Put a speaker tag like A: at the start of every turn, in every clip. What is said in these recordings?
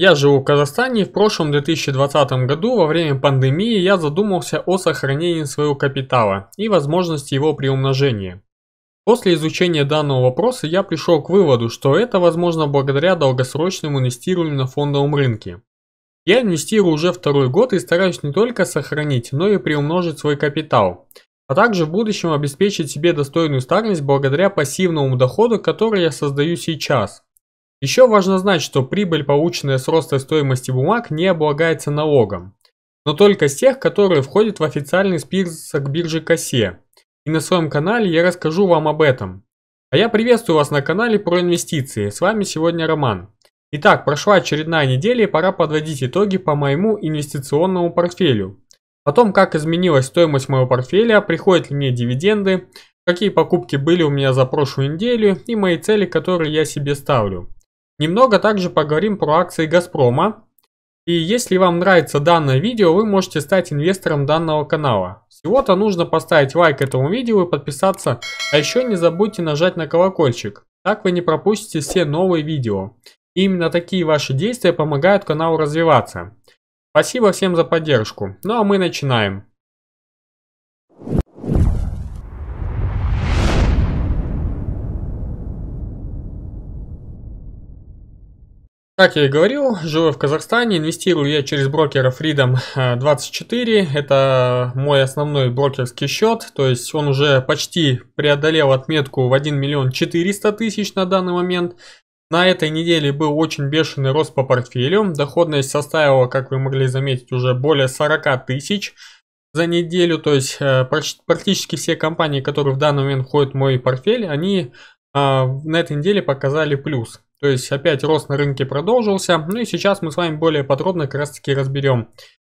A: Я живу в Казахстане и в прошлом 2020 году во время пандемии я задумался о сохранении своего капитала и возможности его приумножения. После изучения данного вопроса я пришел к выводу, что это возможно благодаря долгосрочному инвестированию на фондовом рынке. Я инвестирую уже второй год и стараюсь не только сохранить, но и приумножить свой капитал, а также в будущем обеспечить себе достойную старость благодаря пассивному доходу, который я создаю сейчас – еще важно знать, что прибыль, полученная с роста стоимости бумаг, не облагается налогом, но только с тех, которые входят в официальный список биржи Косе. И на своем канале я расскажу вам об этом. А я приветствую вас на канале про инвестиции, с вами сегодня Роман. Итак, прошла очередная неделя и пора подводить итоги по моему инвестиционному портфелю. О том, как изменилась стоимость моего портфеля, приходят ли мне дивиденды, какие покупки были у меня за прошлую неделю и мои цели, которые я себе ставлю. Немного также поговорим про акции Газпрома. И если вам нравится данное видео, вы можете стать инвестором данного канала. Всего-то нужно поставить лайк этому видео и подписаться, а еще не забудьте нажать на колокольчик, так вы не пропустите все новые видео. И именно такие ваши действия помогают каналу развиваться. Спасибо всем за поддержку. Ну а мы начинаем. Как я и говорил, живу в Казахстане, инвестирую я через брокера Freedom24, э, это мой основной брокерский счет, то есть он уже почти преодолел отметку в 1 миллион 400 тысяч на данный момент. На этой неделе был очень бешеный рост по портфелю, доходность составила, как вы могли заметить, уже более 40 тысяч за неделю, то есть э, практически все компании, которые в данный момент входят в мой портфель, они э, на этой неделе показали плюс. То есть опять рост на рынке продолжился. Ну и сейчас мы с вами более подробно как раз таки разберем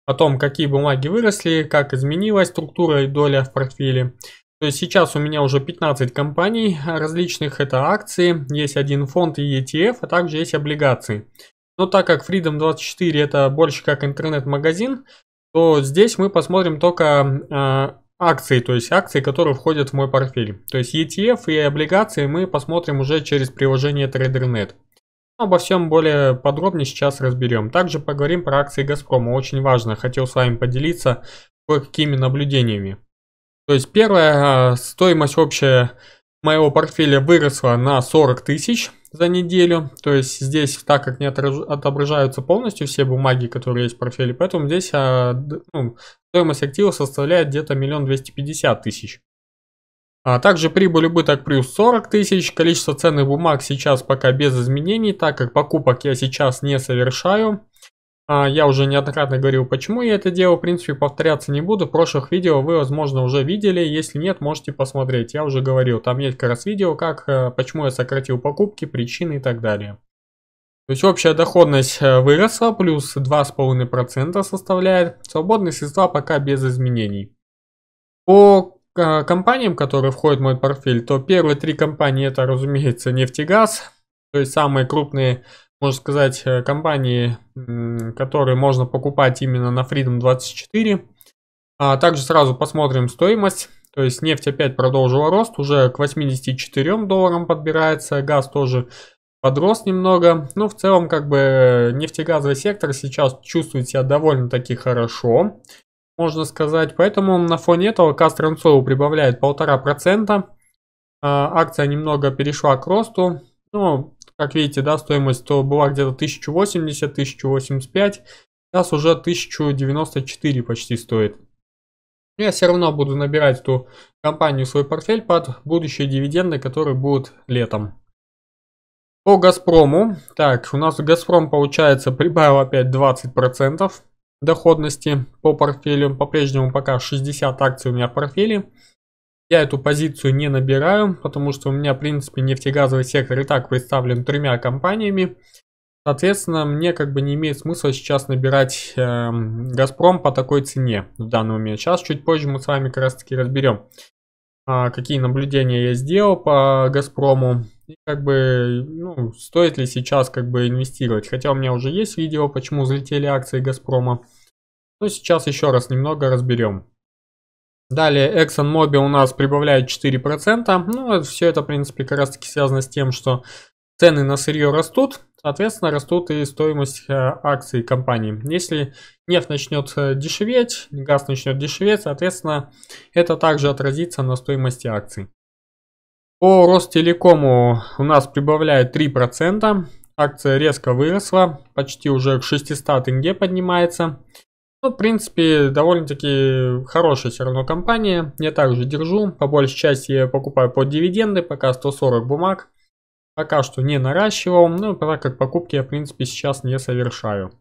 A: о том, какие бумаги выросли, как изменилась структура и доля в портфеле. То есть сейчас у меня уже 15 компаний различных, это акции, есть один фонд и ETF, а также есть облигации. Но так как Freedom24 это больше как интернет-магазин, то здесь мы посмотрим только а, акции, то есть акции, которые входят в мой портфель. То есть ETF и облигации мы посмотрим уже через приложение TraderNet. Обо всем более подробнее сейчас разберем. Также поговорим про акции Газпрома. Очень важно, хотел с вами поделиться какими наблюдениями. То есть первая а, стоимость общая моего портфеля выросла на 40 тысяч за неделю. То есть здесь, так как не отображаются полностью все бумаги, которые есть в портфеле, поэтому здесь а, ну, стоимость актива составляет где-то миллион двести пятьдесят тысяч. А также прибыль убыток плюс 40 тысяч. Количество ценных бумаг сейчас пока без изменений, так как покупок я сейчас не совершаю. А, я уже неоднократно говорил, почему я это делал, в принципе, повторяться не буду. В прошлых видео вы, возможно, уже видели, если нет, можете посмотреть. Я уже говорил, там есть как раз видео, как, э, почему я сократил покупки, причины и так далее. То есть общая доходность э, выросла, плюс 2,5% составляет. Свободные средства пока без изменений. По э, компаниям, которые входят в мой портфель, то первые три компании это, разумеется, нефтегаз, то есть самые крупные компании можно сказать, э, компании, которые можно покупать именно на Freedom 24. А также сразу посмотрим стоимость. То есть нефть опять продолжила рост, уже к 84 долларам подбирается, газ тоже подрос немного. Ну, в целом, как бы нефтегазовый сектор сейчас чувствует себя довольно-таки хорошо, можно сказать. Поэтому на фоне этого Кастронцову прибавляет 1,5%. А акция немного перешла к росту. Ну, как видите, да, стоимость то была где-то 1080, 1085, сейчас уже 1094 почти стоит. Ну, я все равно буду набирать эту компанию свой портфель под будущие дивиденды, которые будут летом. По Газпрому, так, у нас Газпром получается прибавил опять 20% доходности по портфелю, по-прежнему пока 60 акций у меня в портфеле. Я эту позицию не набираю, потому что у меня, в принципе, нефтегазовый сектор и так представлен тремя компаниями. Соответственно, мне как бы не имеет смысла сейчас набирать э, Газпром по такой цене в данный момент. Сейчас чуть позже мы с вами как раз таки разберем, э, какие наблюдения я сделал по Газпрому. И как бы, ну, стоит ли сейчас как бы инвестировать. Хотя у меня уже есть видео, почему взлетели акции Газпрома. Но сейчас еще раз немного разберем. Далее ExxonMobil у нас прибавляет 4%. Ну, все это, в принципе, как раз таки связано с тем, что цены на сырье растут, соответственно, растут и стоимость э, акций компании. Если нефть начнет э, дешеветь, газ начнет дешеветь, соответственно, это также отразится на стоимости акций. По Ростелекому у нас прибавляет 3%. Акция резко выросла, почти уже к 600 тенге поднимается. Ну, в принципе, довольно-таки хорошая все равно компания. Я также держу. По большей части я покупаю под дивиденды, пока 140 бумаг. Пока что не наращивал, ну, так как покупки я, в принципе, сейчас не совершаю.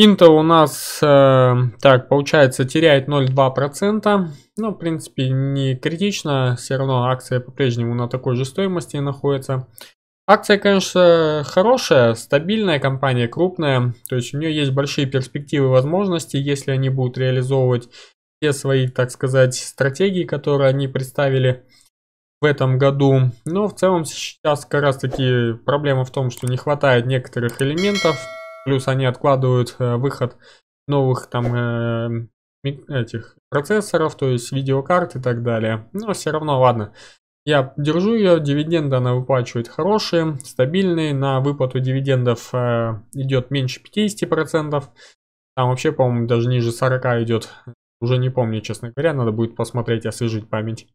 A: Intel у нас, э, так, получается, теряет 0,2%. Ну, в принципе, не критично. Все равно акция по-прежнему на такой же стоимости находится. Акция, конечно, хорошая, стабильная компания, крупная, то есть у нее есть большие перспективы и возможности, если они будут реализовывать все свои, так сказать, стратегии, которые они представили в этом году. Но в целом сейчас как раз таки проблема в том, что не хватает некоторых элементов, плюс они откладывают э, выход новых там э, эм, эм, этих процессоров, то есть видеокарт и так далее. Но все равно, ладно. Я держу ее, дивиденды она выплачивает хорошие, стабильные. На выплату дивидендов э, идет меньше 50%. Там вообще, по-моему, даже ниже 40 идет. Уже не помню, честно говоря, надо будет посмотреть, освежить память.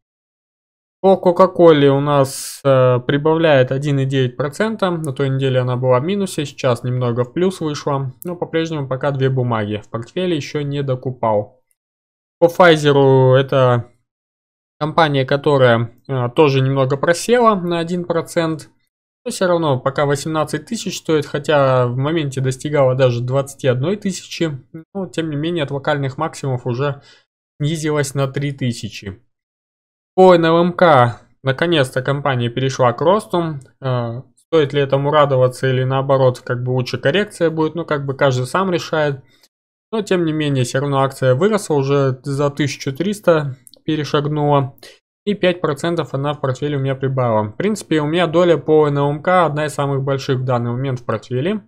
A: По Coca-Cola у нас э, прибавляет 1,9%. На той неделе она была в минусе, сейчас немного в плюс вышла. Но по-прежнему пока две бумаги. В портфеле еще не докупал. По Pfizer это Компания, которая э, тоже немного просела на 1%, но все равно пока 18 тысяч стоит, хотя в моменте достигала даже 21 тысячи, но тем не менее от локальных максимумов уже снизилась на 3 тысячи. По НЛМК наконец-то компания перешла к росту. Э, стоит ли этому радоваться или наоборот, как бы лучше коррекция будет, ну как бы каждый сам решает. Но тем не менее, все равно акция выросла уже за 1300 перешагнула. И 5% она в портфеле у меня прибавила. В принципе, у меня доля по НЛМК одна из самых больших в данный момент в портфеле.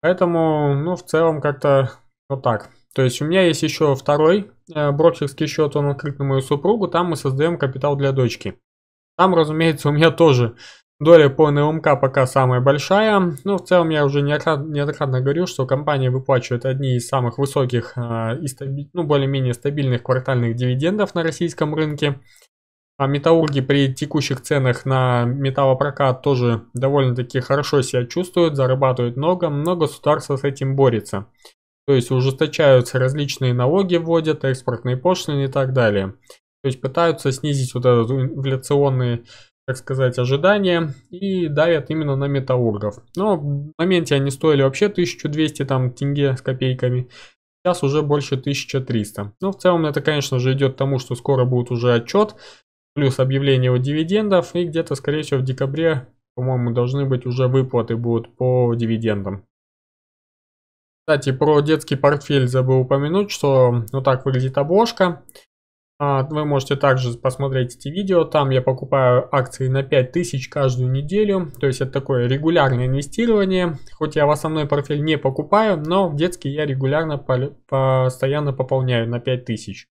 A: Поэтому, ну, в целом как-то вот так. То есть у меня есть еще второй э, брокерский счет, он открыт на мою супругу, там мы создаем капитал для дочки. Там, разумеется, у меня тоже Доля по НЛМК пока самая большая, но ну, в целом я уже неоднократно говорю, что компания выплачивает одни из самых высоких а, и стаби- ну, более-менее стабильных квартальных дивидендов на российском рынке. А металлурги при текущих ценах на металлопрокат тоже довольно-таки хорошо себя чувствуют, зарабатывают много, много государства с этим борется. То есть ужесточаются различные налоги, вводят экспортные пошлины и так далее. То есть пытаются снизить вот этот инфляционный так сказать, ожидания и давят именно на метаургов. Но в моменте они стоили вообще 1200 там тенге с копейками. Сейчас уже больше 1300. Но ну, в целом это, конечно же, идет к тому, что скоро будет уже отчет, плюс объявление о дивидендах и где-то, скорее всего, в декабре, по-моему, должны быть уже выплаты будут по дивидендам. Кстати, про детский портфель забыл упомянуть, что вот так выглядит обложка. А, вы можете также посмотреть эти видео, там я покупаю акции на 5000 каждую неделю, то есть это такое регулярное инвестирование, хоть я в основной портфель не покупаю, но в детский я регулярно постоянно пополняю на 5000.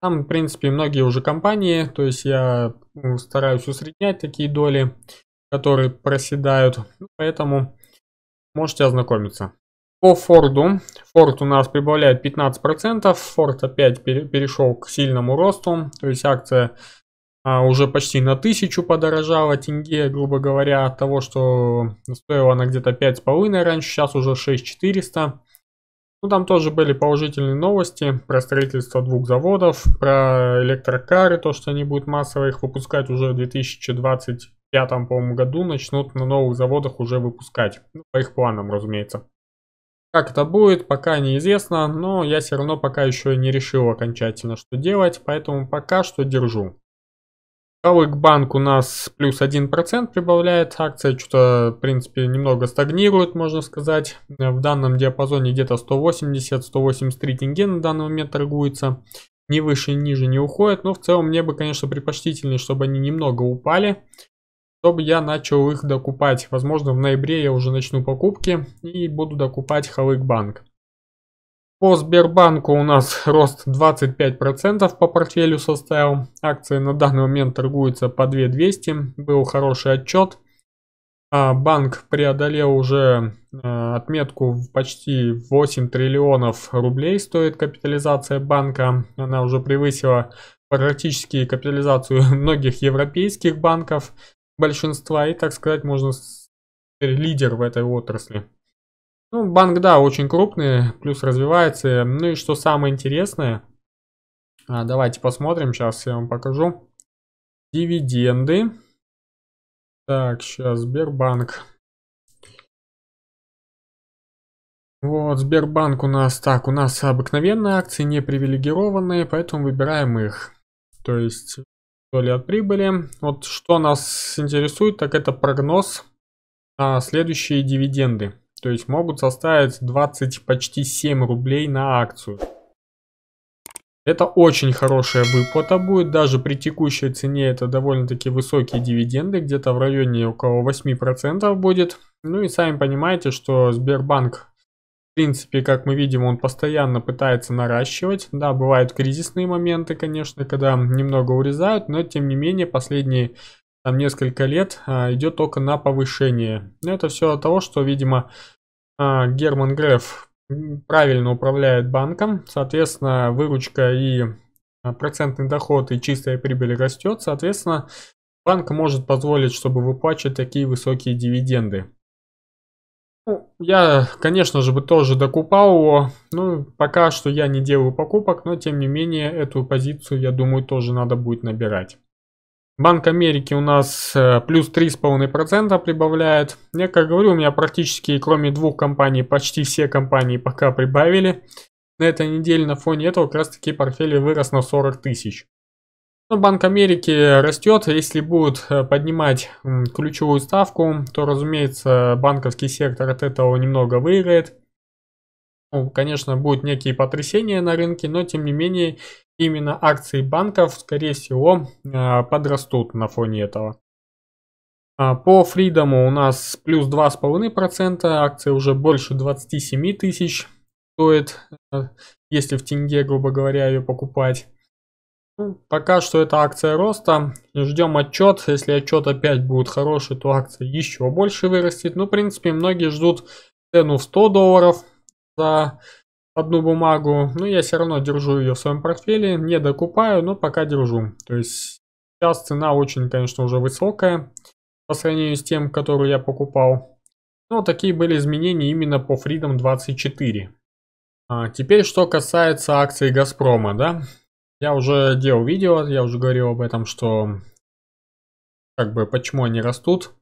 A: Там, в принципе, многие уже компании, то есть я ну, стараюсь усреднять такие доли, которые проседают, поэтому можете ознакомиться. По Форду. Форд у нас прибавляет 15%. Форд опять перешел к сильному росту. То есть акция а, уже почти на 1000 подорожала тенге, грубо говоря, от того, что стоила она где-то 5,5 раньше, сейчас уже 6400. Ну, там тоже были положительные новости про строительство двух заводов, про электрокары, то, что они будут массово их выпускать уже в 2025, по-моему, году, начнут на новых заводах уже выпускать. Ну, по их планам, разумеется. Как это будет, пока неизвестно, но я все равно пока еще не решил окончательно, что делать, поэтому пока что держу. Калык банк у нас плюс 1% прибавляет, акция что-то, в принципе, немного стагнирует, можно сказать. В данном диапазоне где-то 180-183 тенге на данный момент торгуется. Ни выше, ни ниже не уходит, но в целом мне бы, конечно, предпочтительнее, чтобы они немного упали чтобы я начал их докупать. Возможно, в ноябре я уже начну покупки и буду докупать Халык-банк. По Сбербанку у нас рост 25% по портфелю составил. Акции на данный момент торгуются по 2200. Был хороший отчет. А банк преодолел уже э, отметку в почти 8 триллионов рублей стоит капитализация банка. Она уже превысила практически капитализацию многих европейских банков большинства и, так сказать, можно лидер в этой отрасли. Ну, банк, да, очень крупный, плюс развивается. Ну и что самое интересное, а, давайте посмотрим, сейчас я вам покажу. Дивиденды. Так, сейчас Сбербанк. Вот, Сбербанк у нас, так, у нас обыкновенные акции, не привилегированные, поэтому выбираем их. То есть то ли от прибыли. Вот что нас интересует, так это прогноз на следующие дивиденды. То есть могут составить 20 почти 7 рублей на акцию. Это очень хорошая выплата будет, даже при текущей цене это довольно-таки высокие дивиденды, где-то в районе около 8% будет. Ну и сами понимаете, что Сбербанк в принципе, как мы видим, он постоянно пытается наращивать. Да, бывают кризисные моменты, конечно, когда немного урезают, но тем не менее последние там несколько лет а, идет только на повышение. Но это все от того, что, видимо, а, Герман Греф правильно управляет банком, соответственно, выручка и а, процентный доход и чистая прибыль растет, соответственно, банк может позволить, чтобы выплачивать такие высокие дивиденды. Ну, я, конечно же, бы тоже докупал его. Ну, пока что я не делаю покупок, но тем не менее эту позицию, я думаю, тоже надо будет набирать. Банк Америки у нас э, плюс 3,5% прибавляет. Я, как говорю, у меня практически, кроме двух компаний, почти все компании пока прибавили. На этой неделе на фоне этого как раз таки портфель вырос на 40 тысяч. Но Банк Америки растет, если будут э, поднимать ключевую ставку, то, разумеется, банковский сектор от этого немного выиграет. Ну, конечно, будут некие потрясения на рынке, но, тем не менее, именно акции банков, скорее всего, э, подрастут на фоне этого. А, по Freedom у нас плюс 2,5%, акция уже больше 27 тысяч стоит, э, если в тенге, грубо говоря, ее покупать. Ну, пока что это акция роста. Ждем отчет. Если отчет опять будет хороший, то акция еще больше вырастет. Ну, в принципе, многие ждут цену в 100 долларов за одну бумагу. Но ну, я все равно держу ее в своем портфеле. Не докупаю, но пока держу. То есть сейчас цена очень, конечно, уже высокая по сравнению с тем, которую я покупал. Но такие были изменения именно по Freedom 24. А теперь, что касается акции Газпрома, да, я уже делал видео, я уже говорил об этом, что как бы почему они растут.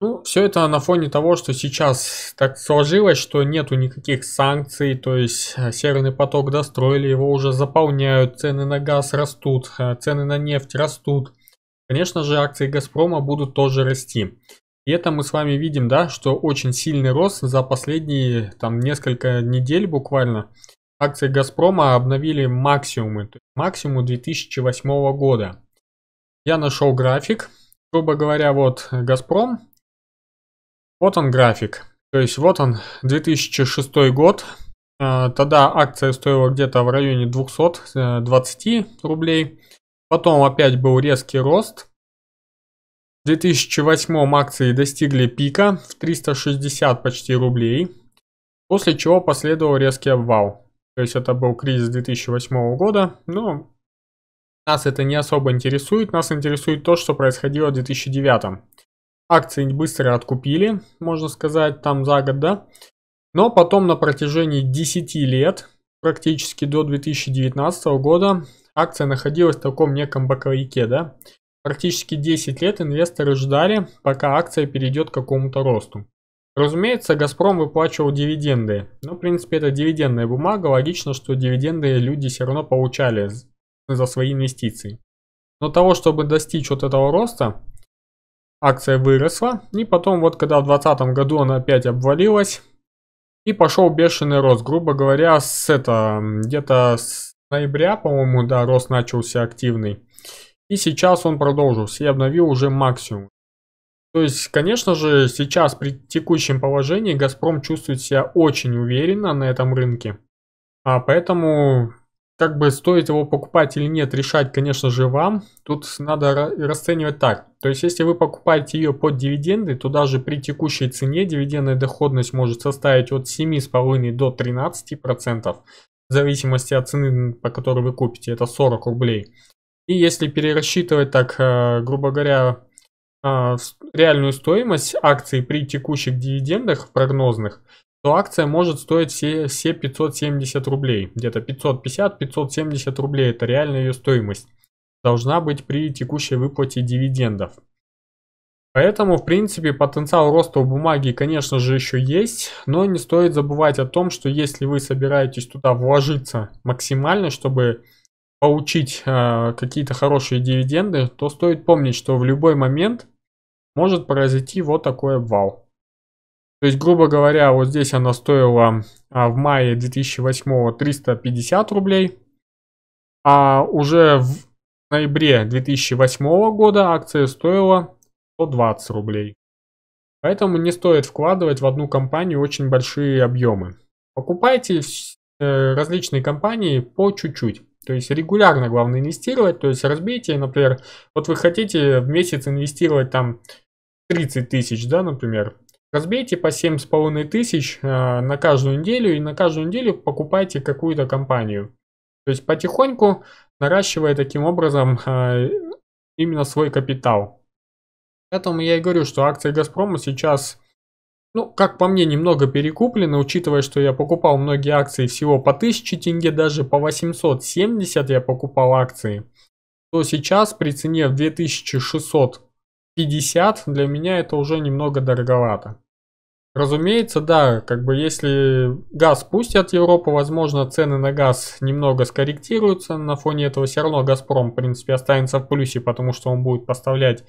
A: Ну, все это на фоне того, что сейчас так сложилось, что нету никаких санкций, то есть э, северный поток достроили, его уже заполняют, цены на газ растут, э, цены на нефть растут. Конечно же, акции Газпрома будут тоже расти. И это мы с вами видим, да, что очень сильный рост за последние там несколько недель буквально акции «Газпрома» обновили максимумы, максимум 2008 года. Я нашел график, грубо говоря, вот «Газпром», вот он график, то есть вот он 2006 год, а, тогда акция стоила где-то в районе 220 рублей, потом опять был резкий рост, в 2008 акции достигли пика в 360 почти рублей, после чего последовал резкий обвал. То есть это был кризис 2008 года, но нас это не особо интересует, нас интересует то, что происходило в 2009. Акции быстро откупили, можно сказать, там за год, да. Но потом на протяжении 10 лет, практически до 2019 года, акция находилась в таком неком боковике, да. Практически 10 лет инвесторы ждали, пока акция перейдет к какому-то росту. Разумеется, Газпром выплачивал дивиденды. Но, в принципе, это дивидендная бумага. Логично, что дивиденды люди все равно получали за свои инвестиции. Но того, чтобы достичь вот этого роста, акция выросла. И потом, вот когда в 2020 году она опять обвалилась, и пошел бешеный рост. Грубо говоря, с это где-то с ноября, по-моему, да, рост начался активный. И сейчас он продолжился и обновил уже максимум. То есть, конечно же, сейчас при текущем положении Газпром чувствует себя очень уверенно на этом рынке. А поэтому, как бы стоит его покупать или нет, решать, конечно же, вам. Тут надо расценивать так. То есть, если вы покупаете ее под дивиденды, то даже при текущей цене дивидендная доходность может составить от 7,5 до 13%. В зависимости от цены, по которой вы купите, это 40 рублей. И если перерасчитывать так, э, грубо говоря, а, реальную стоимость акций при текущих дивидендах прогнозных, то акция может стоить все, все 570 рублей. Где-то 550-570 рублей это реальная ее стоимость. Должна быть при текущей выплате дивидендов. Поэтому, в принципе, потенциал роста у бумаги, конечно же, еще есть, но не стоит забывать о том, что если вы собираетесь туда вложиться максимально, чтобы получить э, какие-то хорошие дивиденды, то стоит помнить, что в любой момент может произойти вот такой обвал. То есть, грубо говоря, вот здесь она стоила а, в мае 2008 350 рублей, а уже в ноябре 2008 года акция стоила 120 рублей. Поэтому не стоит вкладывать в одну компанию очень большие объемы. Покупайте э, различные компании по чуть-чуть. То есть регулярно главное инвестировать, то есть разбейте, например, вот вы хотите в месяц инвестировать там 30 тысяч, да, например, разбейте по 7,5 тысяч э, на каждую неделю и на каждую неделю покупайте какую-то компанию. То есть потихоньку наращивая таким образом э, именно свой капитал. Поэтому я и говорю, что акции Газпрома сейчас, ну, как по мне, немного перекуплены, учитывая, что я покупал многие акции всего по 1000 тенге, даже по 870 я покупал акции, то сейчас при цене в 2600 50 для меня это уже немного дороговато. Разумеется, да, как бы если газ пустят Европу, возможно, цены на газ немного скорректируются. На фоне этого все равно Газпром, в принципе, останется в плюсе, потому что он будет поставлять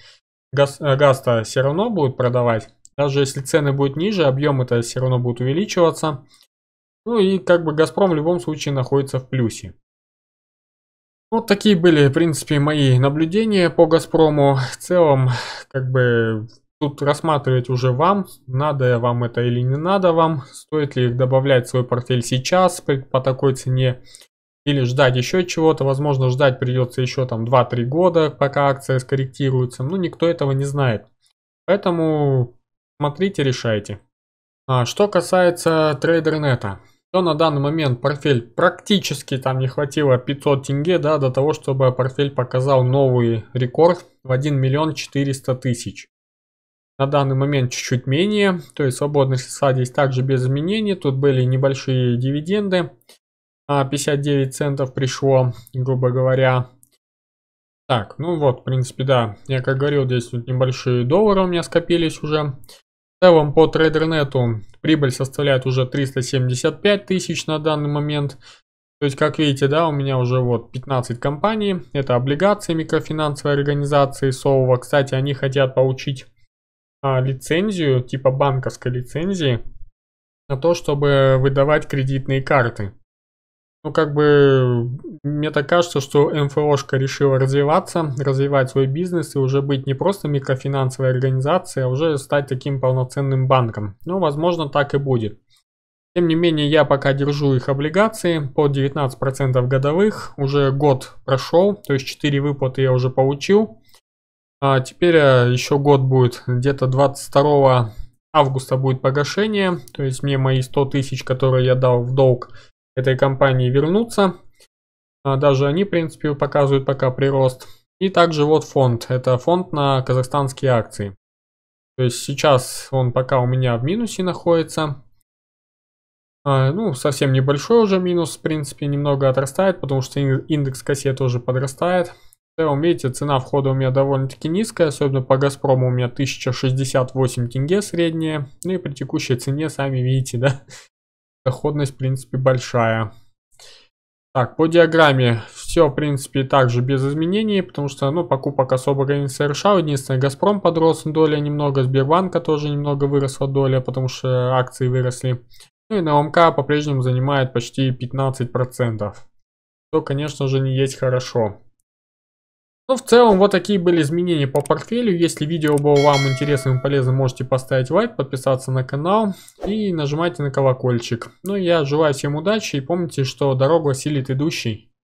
A: газ, э, газ-то все равно будет продавать. Даже если цены будут ниже, объем это все равно будет увеличиваться. Ну и как бы Газпром в любом случае находится в плюсе. Вот ну, такие были, в принципе, мои наблюдения по Газпрому. В целом, как бы тут рассматривать уже вам, надо вам это или не надо вам, стоит ли их добавлять в свой портфель сейчас по такой цене, или ждать еще чего-то, возможно ждать придется еще там 2-3 года, пока акция скорректируется, Но никто этого не знает. Поэтому смотрите, решайте. А что касается трейдернета, то на данный момент портфель практически там не хватило 500 тенге, да, до того, чтобы портфель показал новый рекорд в 1 миллион 400 тысяч. На данный момент чуть-чуть менее, то есть свободные средства здесь также без изменений, тут были небольшие дивиденды, 59 а, центов пришло, грубо говоря. Так, ну вот, в принципе, да, я как говорил, здесь небольшие доллары у меня скопились уже целом по трейдернету прибыль составляет уже 375 тысяч на данный момент. То есть, как видите, да, у меня уже вот 15 компаний. Это облигации микрофинансовой организации Сова. Кстати, они хотят получить а, лицензию, типа банковской лицензии, на то, чтобы выдавать кредитные карты ну, как бы, мне так кажется, что МФОшка решила развиваться, развивать свой бизнес и уже быть не просто микрофинансовой организацией, а уже стать таким полноценным банком. Ну, возможно, так и будет. Тем не менее, я пока держу их облигации по 19% годовых. Уже год прошел, то есть 4 выплаты я уже получил. А теперь а, еще год будет, где-то 22 августа будет погашение. То есть мне мои 100 тысяч, которые я дал в долг, этой компании вернутся. А, даже они, в принципе, показывают пока прирост. И также вот фонд. Это фонд на казахстанские акции. То есть сейчас он пока у меня в минусе находится. А, ну, совсем небольшой уже минус, в принципе, немного отрастает, потому что индекс косе тоже подрастает. В целом, видите, цена входа у меня довольно-таки низкая, особенно по Газпрому у меня 1068 тенге средняя. Ну и при текущей цене, сами видите, да, доходность, в принципе, большая. Так, по диаграмме все, в принципе, также без изменений, потому что, ну, покупок особо не совершал. Единственное, Газпром подрос ну, доля немного, Сбербанка тоже немного выросла доля, потому что акции выросли. Ну и НЛМК по-прежнему занимает почти 15%, процентов. То, конечно же, не есть хорошо. Ну, в целом, вот такие были изменения по портфелю. Если видео было вам интересным и полезным, можете поставить лайк, подписаться на канал и нажимайте на колокольчик. Ну, я желаю всем удачи и помните, что дорогу осилит идущий.